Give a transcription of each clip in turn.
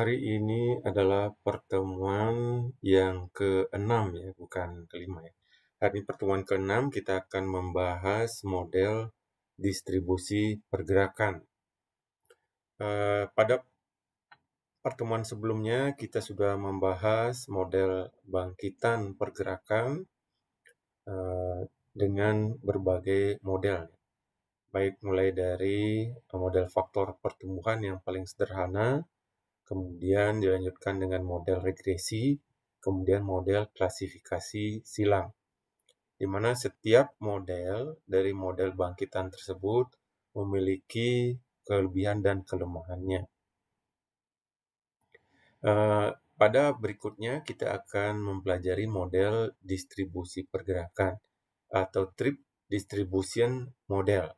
hari ini adalah pertemuan yang keenam ya, bukan kelima ya. Hari ini pertemuan keenam kita akan membahas model distribusi pergerakan. Eh, pada pertemuan sebelumnya kita sudah membahas model bangkitan pergerakan eh, dengan berbagai model. Baik mulai dari model faktor pertumbuhan yang paling sederhana, kemudian dilanjutkan dengan model regresi, kemudian model klasifikasi silang, di mana setiap model dari model bangkitan tersebut memiliki kelebihan dan kelemahannya. Eh, pada berikutnya kita akan mempelajari model distribusi pergerakan atau trip distribution model.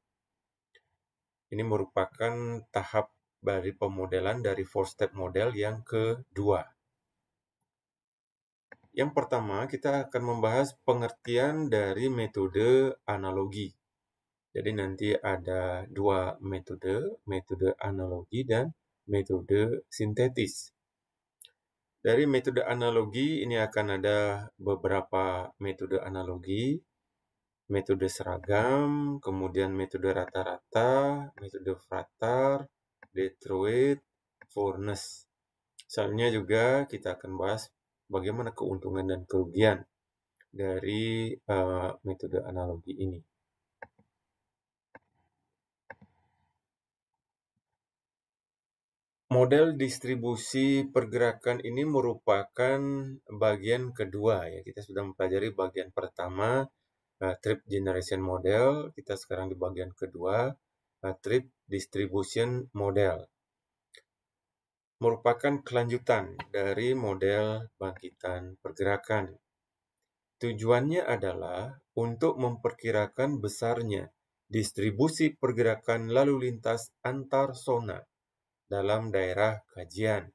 Ini merupakan tahap dari pemodelan dari four step model yang kedua. Yang pertama, kita akan membahas pengertian dari metode analogi. Jadi nanti ada dua metode, metode analogi dan metode sintetis. Dari metode analogi ini akan ada beberapa metode analogi, metode seragam, kemudian metode rata-rata, metode fratar, Detroit Furnace. Selanjutnya juga kita akan bahas bagaimana keuntungan dan kerugian dari uh, metode analogi ini. Model distribusi pergerakan ini merupakan bagian kedua ya. Kita sudah mempelajari bagian pertama uh, eh, trip generation model, kita sekarang di bagian kedua uh, Trip Distribution Model merupakan kelanjutan dari model bangkitan pergerakan. Tujuannya adalah untuk memperkirakan besarnya distribusi pergerakan lalu lintas antar zona dalam daerah kajian.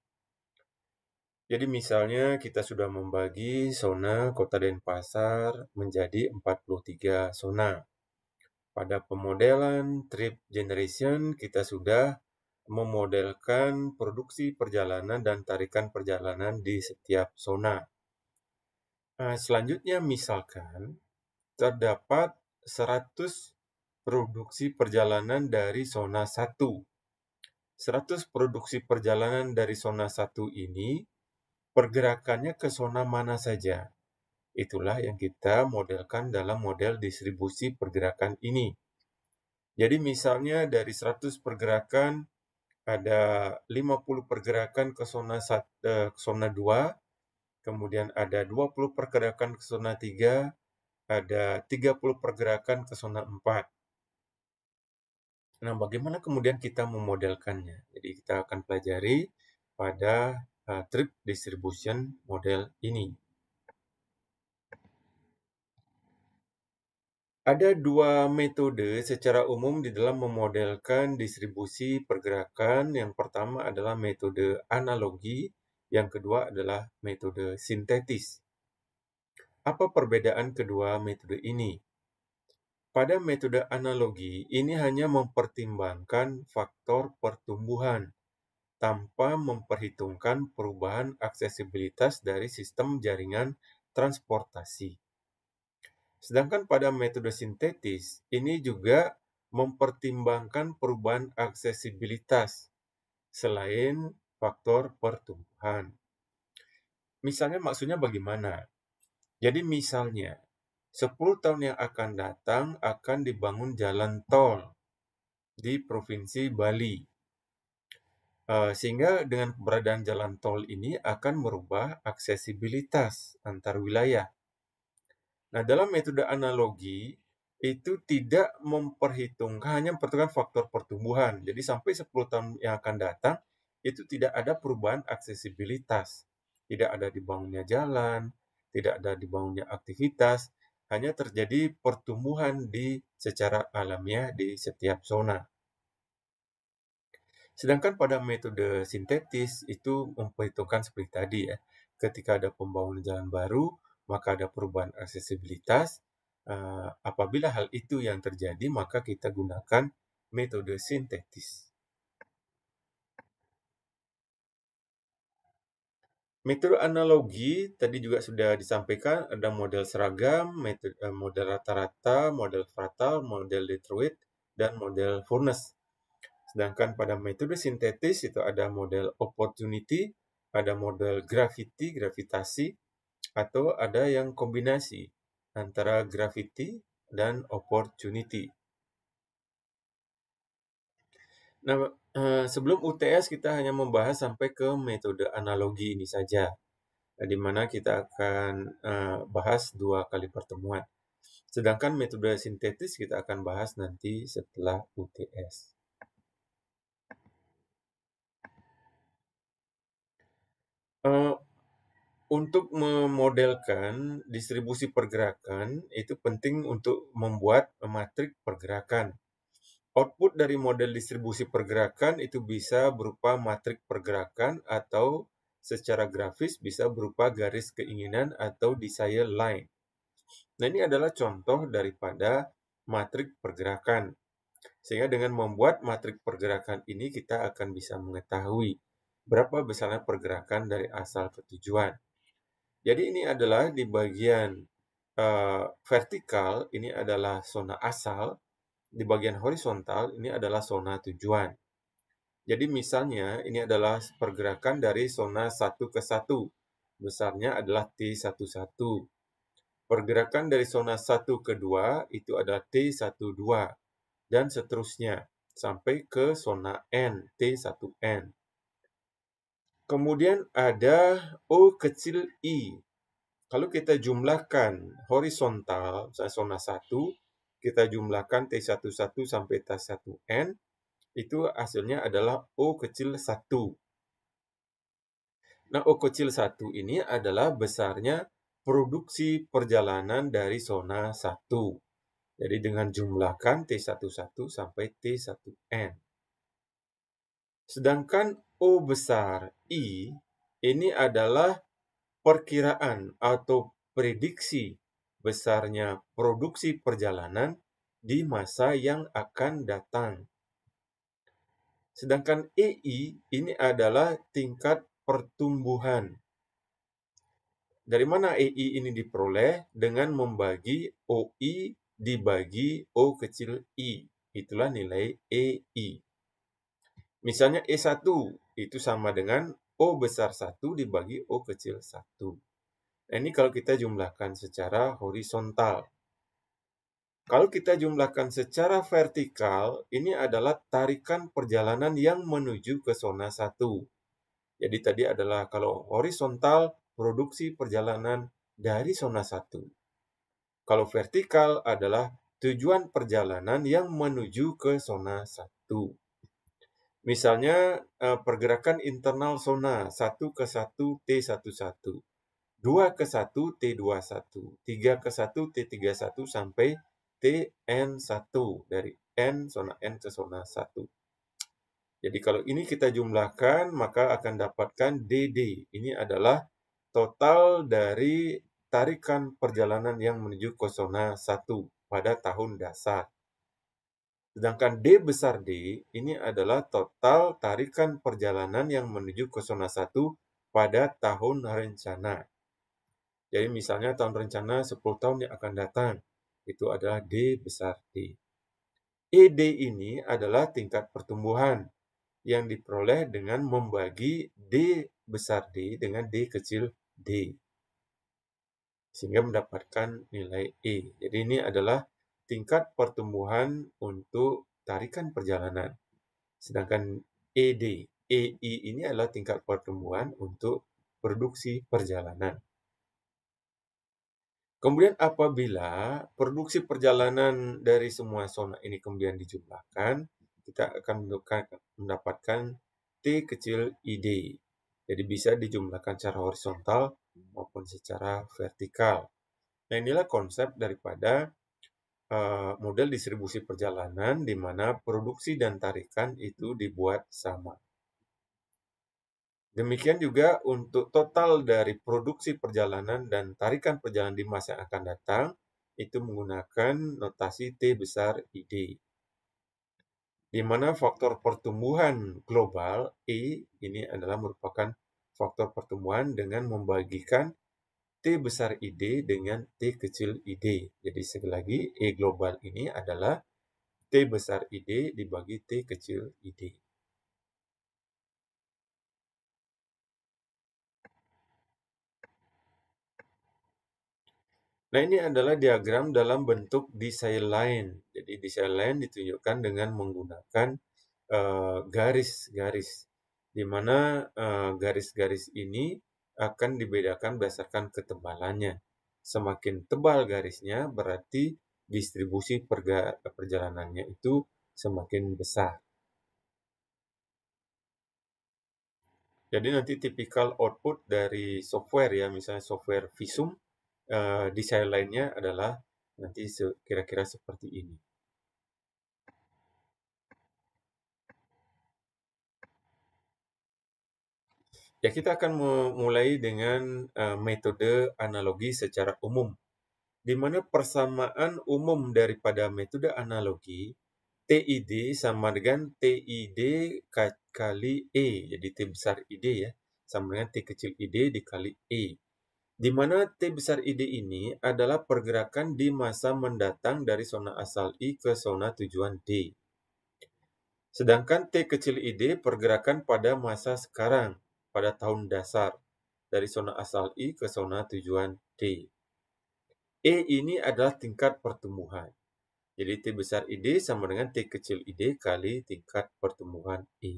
Jadi misalnya kita sudah membagi zona kota Denpasar menjadi 43 zona. Pada pemodelan trip generation, kita sudah memodelkan produksi perjalanan dan tarikan perjalanan di setiap zona. Nah, selanjutnya, misalkan terdapat 100 produksi perjalanan dari zona 1. 100 produksi perjalanan dari zona 1 ini pergerakannya ke zona mana saja. Itulah yang kita modelkan dalam model distribusi pergerakan ini. Jadi misalnya dari 100 pergerakan ada 50 pergerakan ke zona 1, eh, ke zona 2, kemudian ada 20 pergerakan ke zona 3, ada 30 pergerakan ke zona 4. Nah, bagaimana kemudian kita memodelkannya? Jadi kita akan pelajari pada uh, trip distribution model ini. Ada dua metode secara umum di dalam memodelkan distribusi pergerakan. Yang pertama adalah metode analogi, yang kedua adalah metode sintetis. Apa perbedaan kedua metode ini? Pada metode analogi, ini hanya mempertimbangkan faktor pertumbuhan tanpa memperhitungkan perubahan aksesibilitas dari sistem jaringan transportasi. Sedangkan pada metode sintetis, ini juga mempertimbangkan perubahan aksesibilitas selain faktor pertumbuhan. Misalnya maksudnya bagaimana? Jadi misalnya, 10 tahun yang akan datang akan dibangun jalan tol di Provinsi Bali. E, sehingga dengan keberadaan jalan tol ini akan merubah aksesibilitas antar wilayah. Nah, dalam metode analogi itu tidak memperhitungkan hanya memperhitungkan faktor pertumbuhan. Jadi sampai 10 tahun yang akan datang itu tidak ada perubahan aksesibilitas. Tidak ada dibangunnya jalan, tidak ada dibangunnya aktivitas, hanya terjadi pertumbuhan di secara alamiah di setiap zona. Sedangkan pada metode sintetis itu memperhitungkan seperti tadi ya, ketika ada pembangunan jalan baru, maka ada perubahan aksesibilitas. Eh, apabila hal itu yang terjadi, maka kita gunakan metode sintetis. Metode analogi tadi juga sudah disampaikan ada model seragam, metode, eh, model rata-rata, model fatal, model Detroit, dan model furnace. Sedangkan pada metode sintetis itu ada model opportunity, ada model gravity, gravitasi, atau ada yang kombinasi antara gravity dan opportunity. Nah, eh, sebelum UTS kita hanya membahas sampai ke metode analogi ini saja, eh, di mana kita akan eh, bahas dua kali pertemuan. Sedangkan metode sintetis kita akan bahas nanti setelah UTS. Untuk memodelkan distribusi pergerakan itu penting untuk membuat matrik pergerakan. Output dari model distribusi pergerakan itu bisa berupa matrik pergerakan atau secara grafis bisa berupa garis keinginan atau desire line. Nah, ini adalah contoh daripada matrik pergerakan. Sehingga dengan membuat matrik pergerakan ini kita akan bisa mengetahui berapa besarnya pergerakan dari asal ke tujuan. Jadi ini adalah di bagian uh, vertikal ini adalah zona asal, di bagian horizontal ini adalah zona tujuan. Jadi misalnya ini adalah pergerakan dari zona 1 ke 1. Besarnya adalah T11. Pergerakan dari zona 1 ke 2 itu adalah T12 dan seterusnya sampai ke zona N, T1N. Kemudian ada O kecil i. Kalau kita jumlahkan horizontal, zona 1, kita jumlahkan T11 sampai T1N, itu hasilnya adalah O kecil 1. Nah, O kecil 1 ini adalah besarnya produksi perjalanan dari zona 1. Jadi dengan jumlahkan T11 sampai T1N. Sedangkan O besar I ini adalah perkiraan atau prediksi besarnya produksi perjalanan di masa yang akan datang. Sedangkan EI ini adalah tingkat pertumbuhan. Dari mana EI ini diperoleh? Dengan membagi OI dibagi O kecil I. Itulah nilai EI. Misalnya E1 itu sama dengan O besar 1 dibagi O kecil 1. Nah, ini kalau kita jumlahkan secara horizontal. Kalau kita jumlahkan secara vertikal, ini adalah tarikan perjalanan yang menuju ke zona 1. Jadi tadi adalah kalau horizontal, produksi perjalanan dari zona 1. Kalau vertikal adalah tujuan perjalanan yang menuju ke zona 1. Misalnya eh, pergerakan internal zona 1 ke 1 T11, 2 ke 1 T21, 3 ke 1 T31 sampai TN1 dari N zona N ke zona 1. Jadi kalau ini kita jumlahkan maka akan dapatkan DD. Ini adalah total dari tarikan perjalanan yang menuju ke zona 1 pada tahun dasar. Sedangkan D besar D ini adalah total tarikan perjalanan yang menuju ke zona 1 pada tahun rencana. Jadi misalnya tahun rencana 10 tahun yang akan datang, itu adalah D besar D. ED ini adalah tingkat pertumbuhan yang diperoleh dengan membagi D besar D dengan D kecil D. Sehingga mendapatkan nilai E. Jadi ini adalah tingkat pertumbuhan untuk tarikan perjalanan. Sedangkan ED, EI ini adalah tingkat pertumbuhan untuk produksi perjalanan. Kemudian apabila produksi perjalanan dari semua zona ini kemudian dijumlahkan, kita akan mendapatkan T kecil ID. Jadi bisa dijumlahkan secara horizontal maupun secara vertikal. Nah inilah konsep daripada Eh, model distribusi perjalanan di mana produksi dan tarikan itu dibuat sama. Demikian juga untuk total dari produksi perjalanan dan tarikan perjalanan di masa yang akan datang itu menggunakan notasi T besar ID. Di mana faktor pertumbuhan global E ini adalah merupakan faktor pertumbuhan dengan membagikan T besar ID dengan T kecil ID. Jadi sekali lagi, E global ini adalah T besar ID dibagi T kecil ID. Nah, ini adalah diagram dalam bentuk desain line. Jadi, desain line ditunjukkan dengan menggunakan eh, garis-garis, uh, di mana eh, garis-garis uh, garis ini akan dibedakan berdasarkan ketebalannya. Semakin tebal garisnya berarti distribusi perjalanannya itu semakin besar. Jadi nanti tipikal output dari software ya, misalnya software Visum, uh, desain lainnya adalah nanti kira-kira seperti ini. Ya, kita akan memulai dengan uh, metode analogi secara umum, di mana persamaan umum daripada metode analogi TID sama dengan TID kali E, jadi T besar ID ya, sama dengan T kecil ID dikali E. Di mana T besar ID ini adalah pergerakan di masa mendatang dari zona asal I ke zona tujuan D. Sedangkan T kecil ID pergerakan pada masa sekarang pada tahun dasar dari zona asal I ke zona tujuan D. E ini adalah tingkat pertumbuhan. Jadi T besar ID sama dengan T kecil ID kali tingkat pertumbuhan I. E.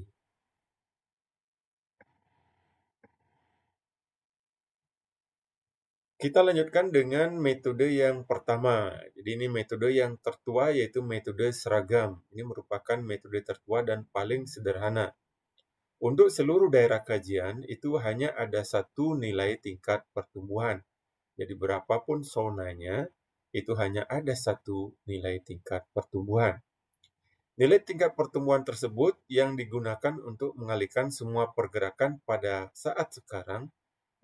Kita lanjutkan dengan metode yang pertama. Jadi ini metode yang tertua yaitu metode seragam. Ini merupakan metode tertua dan paling sederhana. Untuk seluruh daerah kajian, itu hanya ada satu nilai tingkat pertumbuhan. Jadi berapapun zonanya, itu hanya ada satu nilai tingkat pertumbuhan. Nilai tingkat pertumbuhan tersebut yang digunakan untuk mengalihkan semua pergerakan pada saat sekarang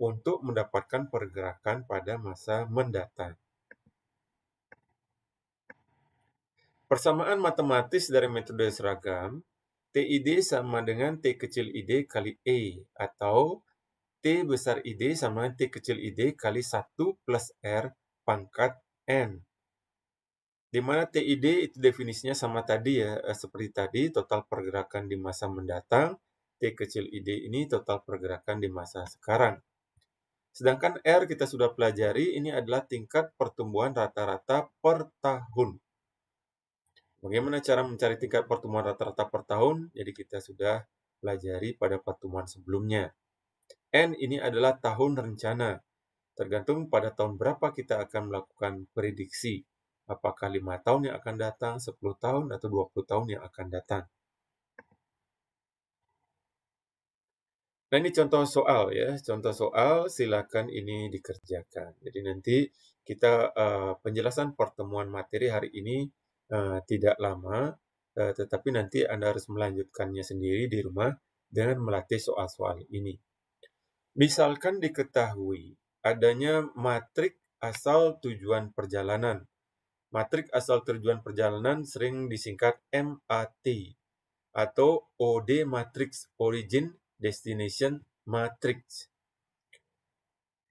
untuk mendapatkan pergerakan pada masa mendatang. Persamaan matematis dari metode seragam TID sama dengan T kecil ID kali A atau T besar ID sama dengan T kecil ID kali 1 plus R pangkat N. Di mana TID itu definisinya sama tadi ya, eh, seperti tadi total pergerakan di masa mendatang, T kecil ID ini total pergerakan di masa sekarang. Sedangkan R kita sudah pelajari, ini adalah tingkat pertumbuhan rata-rata per tahun. Bagaimana cara mencari tingkat pertumbuhan rata-rata per tahun? Jadi kita sudah pelajari pada pertemuan sebelumnya. N ini adalah tahun rencana. Tergantung pada tahun berapa kita akan melakukan prediksi. Apakah lima tahun yang akan datang, 10 tahun, atau 20 tahun yang akan datang. Nah ini contoh soal ya, contoh soal silakan ini dikerjakan. Jadi nanti kita uh, penjelasan pertemuan materi hari ini uh, tidak lama, uh, tetapi nanti Anda harus melanjutkannya sendiri di rumah dengan melatih soal-soal ini. Misalkan diketahui adanya matrik asal tujuan perjalanan. Matrik asal tujuan perjalanan sering disingkat MAT atau OD Matrix Origin Destination Matrix.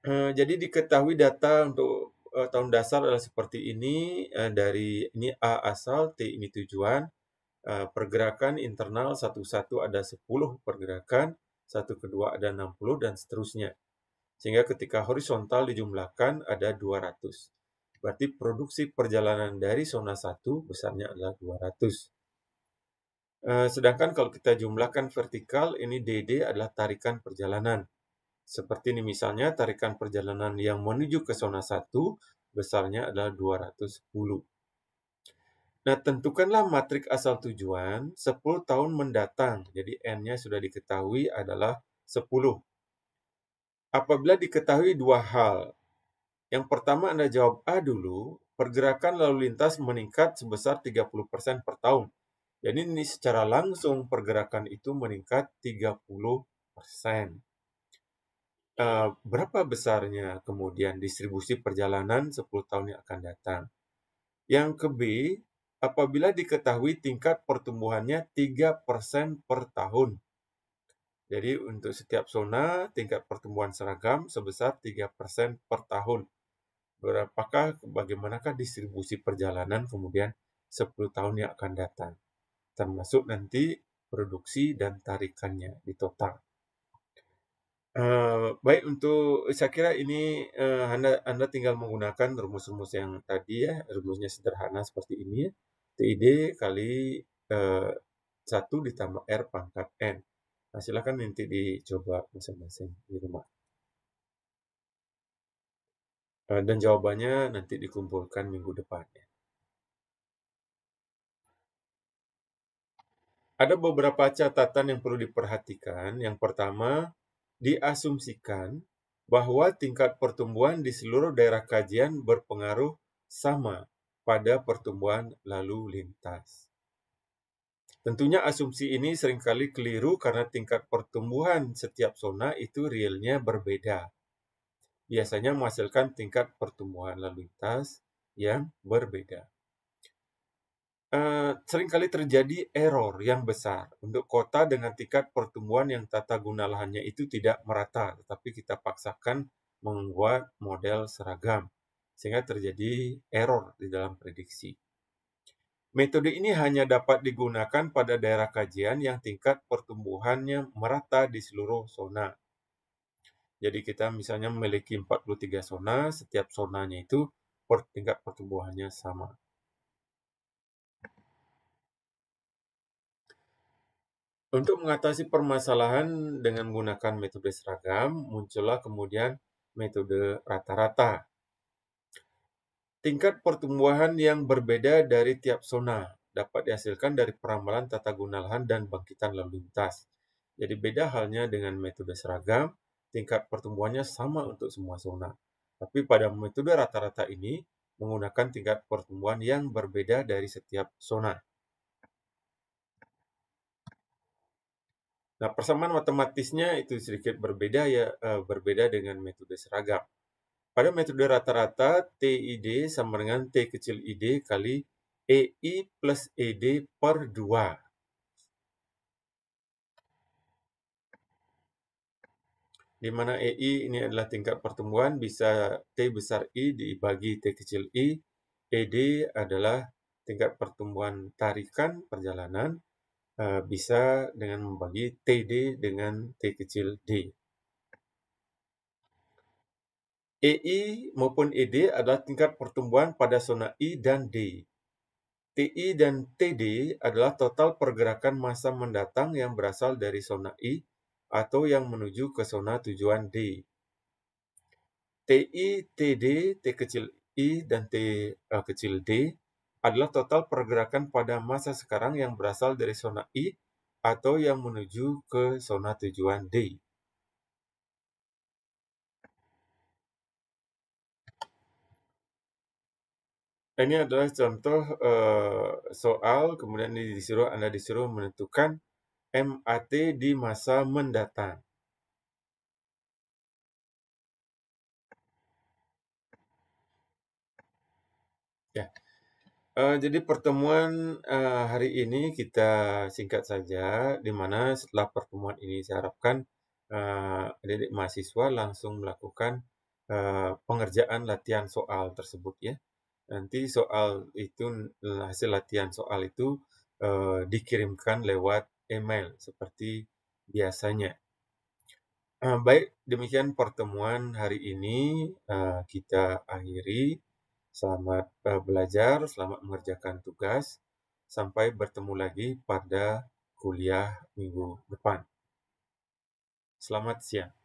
Eh, jadi diketahui data untuk uh, tahun dasar adalah seperti ini uh, dari ini A asal, T ini tujuan. Uh, pergerakan internal satu-satu ada 10 pergerakan, satu kedua ada 60 dan seterusnya. Sehingga ketika horizontal dijumlahkan ada 200. Berarti produksi perjalanan dari zona 1 besarnya adalah 200. Uh, sedangkan kalau kita jumlahkan vertikal, ini DD adalah tarikan perjalanan. Seperti ini misalnya tarikan perjalanan yang menuju ke zona 1 besarnya adalah 210. Nah, tentukanlah matrik asal tujuan 10 tahun mendatang. Jadi n-nya sudah diketahui adalah 10. Apabila diketahui dua hal. Yang pertama Anda jawab A dulu, pergerakan lalu lintas meningkat sebesar 30% per tahun. Jadi ini secara langsung pergerakan itu meningkat 30%. Eh, berapa besarnya kemudian distribusi perjalanan 10 tahun yang akan datang. Yang ke B, apabila diketahui tingkat pertumbuhannya 3% per tahun. Jadi untuk setiap zona tingkat pertumbuhan seragam sebesar 3% per tahun. Berapakah bagaimanakah distribusi perjalanan kemudian 10 tahun yang akan datang termasuk nanti produksi dan tarikannya di total. Uh, baik untuk saya kira ini, uh, Anda Anda tinggal menggunakan rumus-rumus yang tadi ya, rumusnya sederhana seperti ini, TID kali, eh, satu uh, ditambah R pangkat N. Nah, silakan nanti dicoba masing-masing di rumah. uh, dan jawabannya nanti dikumpulkan minggu depan ya. Ada beberapa catatan yang perlu diperhatikan. Yang pertama diasumsikan bahwa tingkat pertumbuhan di seluruh daerah kajian berpengaruh sama pada pertumbuhan lalu lintas. Tentunya asumsi ini seringkali keliru karena tingkat pertumbuhan setiap zona itu realnya berbeda. Biasanya menghasilkan tingkat pertumbuhan lalu lintas yang berbeda. Eh, seringkali terjadi error yang besar untuk kota dengan tingkat pertumbuhan yang tata guna lahannya itu tidak merata, tetapi kita paksakan membuat model seragam sehingga terjadi error di dalam prediksi. Metode ini hanya dapat digunakan pada daerah kajian yang tingkat pertumbuhannya merata di seluruh zona. Jadi kita misalnya memiliki 43 zona, setiap zonanya itu tingkat pertumbuhannya sama. Untuk mengatasi permasalahan dengan menggunakan metode seragam, muncullah kemudian metode rata-rata. Tingkat pertumbuhan yang berbeda dari tiap zona dapat dihasilkan dari peramalan tata guna lahan dan bangkitan lalu lintas. Jadi beda halnya dengan metode seragam, tingkat pertumbuhannya sama untuk semua zona. Tapi pada metode rata-rata ini menggunakan tingkat pertumbuhan yang berbeda dari setiap zona. Nah, persamaan matematisnya itu sedikit berbeda ya, uh, berbeda dengan metode seragam. Pada metode rata-rata, TID sama dengan T kecil ID kali EI plus ED per 2. Di mana EI ini adalah tingkat pertumbuhan bisa T besar I dibagi T kecil I, ED adalah tingkat pertumbuhan tarikan perjalanan, Eh, bisa dengan membagi TD dengan T kecil D. EI maupun ED adalah tingkat pertumbuhan pada zona I dan D. TI dan TD adalah total pergerakan massa mendatang yang berasal dari zona I atau yang menuju ke zona tujuan D. TI, TD, T kecil I, dan T eh, kecil D adalah total pergerakan pada masa sekarang yang berasal dari zona I atau yang menuju ke zona tujuan D. Ini adalah contoh uh, soal, kemudian disuruh Anda disuruh menentukan MAT di masa mendatang. Ya. Yeah. Eh, jadi pertemuan uh, hari ini kita singkat saja, di mana setelah pertemuan ini saya harapkan uh, adik-adik mahasiswa langsung melakukan uh, pengerjaan latihan soal tersebut ya. Nanti soal itu hasil latihan soal itu uh, dikirimkan lewat email seperti biasanya. Uh, baik demikian pertemuan hari ini uh, kita akhiri. Selamat uh, belajar, selamat mengerjakan tugas. Sampai bertemu lagi pada kuliah minggu depan. Selamat siang.